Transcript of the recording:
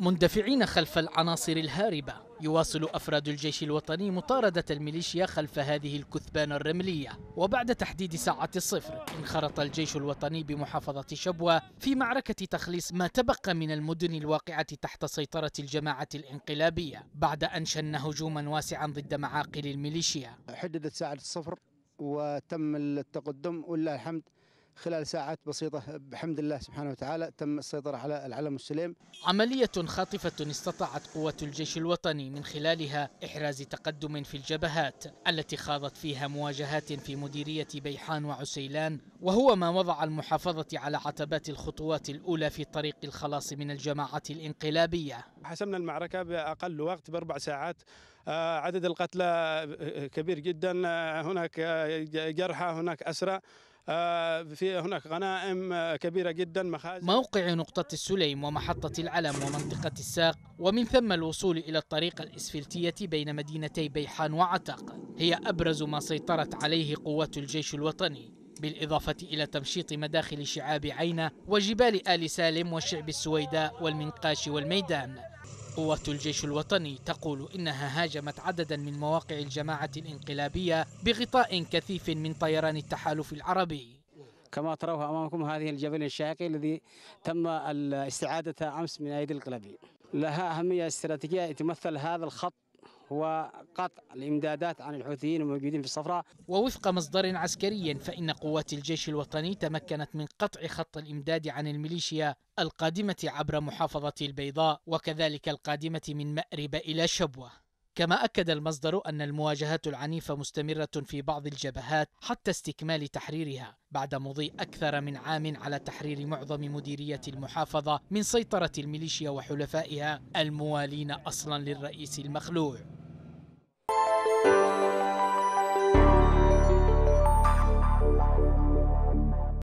مندفعين خلف العناصر الهاربة يواصل أفراد الجيش الوطني مطاردة الميليشيا خلف هذه الكثبان الرملية وبعد تحديد ساعة الصفر انخرط الجيش الوطني بمحافظة شبوة في معركة تخليص ما تبقى من المدن الواقعة تحت سيطرة الجماعة الانقلابية بعد أن شن هجوما واسعا ضد معاقل الميليشيا حددت ساعة الصفر وتم التقدم ولله الحمد خلال ساعات بسيطة بحمد الله سبحانه وتعالى تم السيطرة على العلم السليم عملية خاطفة استطاعت قوات الجيش الوطني من خلالها إحراز تقدم في الجبهات التي خاضت فيها مواجهات في مديرية بيحان وعسيلان وهو ما وضع المحافظة على عتبات الخطوات الأولى في طريق الخلاص من الجماعة الانقلابية حسمنا المعركة بأقل وقت بأربع ساعات آه، عدد القتلى آه، آه، كبير جدا هناك جرحى هناك أسرى آه، في هناك غنائم كبيرة جدا مخازن موقع نقطة السليم ومحطة العلم ومنطقة الساق ومن ثم الوصول إلى الطريق الإسفلتية بين مدينتي بيحان وعتق هي أبرز ما سيطرت عليه قوات الجيش الوطني بالإضافة إلى تمشيط مداخل شعاب عينة وجبال آل سالم والشعب السويداء والمنقاش والميدان قوات الجيش الوطني تقول إنها هاجمت عددا من مواقع الجماعة الانقلابية بغطاء كثيف من طيران التحالف العربي كما تروها أمامكم هذه الجبل الشاقي الذي تم استعادتها أمس من أيدي القلبي لها أهمية استراتيجية يتمثل هذا الخط هو قطع الامدادات عن الحوثيين الموجودين في الصفراء ووفق مصدر عسكري فان قوات الجيش الوطني تمكنت من قطع خط الامداد عن الميليشيا القادمه عبر محافظه البيضاء وكذلك القادمه من مارب الى شبوه كما أكد المصدر أن المواجهات العنيفة مستمرة في بعض الجبهات حتى استكمال تحريرها بعد مضي أكثر من عام على تحرير معظم مديرية المحافظة من سيطرة الميليشيا وحلفائها الموالين أصلا للرئيس المخلوع